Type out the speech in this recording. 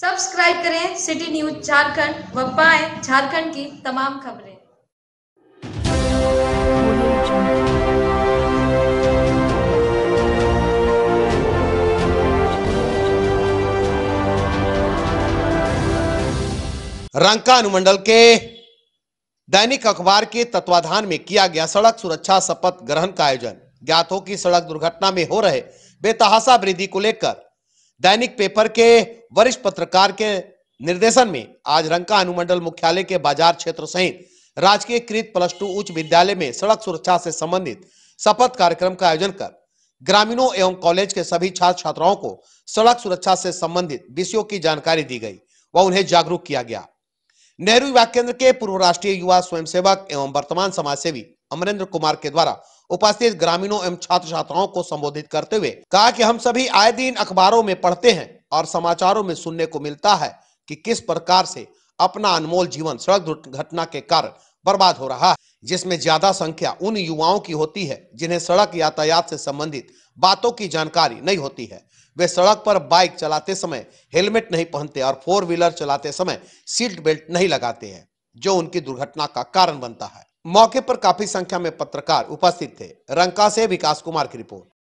subscribe करें city news Jharkhand व पाए झारखंड की तमाम खबरें रंका अनुमंडल के दैनिक अखबार के तत्वाधान में किया गया सड़क सुरक्षा शपथ ग्रहण का आयोजन ज्ञात हो कि सड़क दुर्घटना में हो रहे बेतहासा वृद्धि को लेकर दैनिक पेपर के वरिष्ठ पत्रकार के निर्देशन में आज रंका अनुमंडल मुख्यालय के बाजार क्षेत्र सहित राजकीय कृत प्लस टू उच्च विद्यालय में सड़क सुरक्षा से संबंधित शपथ कार्यक्रम का आयोजन कर ग्रामीणों एवं कॉलेज के सभी छात्र छात्राओं को सड़क सुरक्षा से संबंधित विषयों की जानकारी दी गई व उन्हें जागरूक किया गया नेहरू युवा केंद्र के पूर्व राष्ट्रीय युवा स्वयंसेवक एवं वर्तमान समाज सेवी अमरेंद्र कुमार के द्वारा उपस्थित ग्रामीणों एवं छात्र छात्राओं को संबोधित करते हुए कहा कि हम सभी आए दिन अखबारों में पढ़ते हैं और समाचारों में सुनने को मिलता है कि किस प्रकार से अपना अनमोल जीवन सड़क दुर्घटना के कारण बर्बाद हो रहा है जिसमें ज्यादा संख्या उन युवाओं की होती है जिन्हें सड़क यातायात से संबंधित बातों की जानकारी नहीं होती है वे सड़क पर बाइक चलाते समय हेलमेट नहीं पहनते और फोर व्हीलर चलाते समय सीट बेल्ट नहीं लगाते हैं जो उनकी दुर्घटना का कारण बनता है मौके पर काफी संख्या में पत्रकार उपस्थित थे रंका से विकास कुमार की रिपोर्ट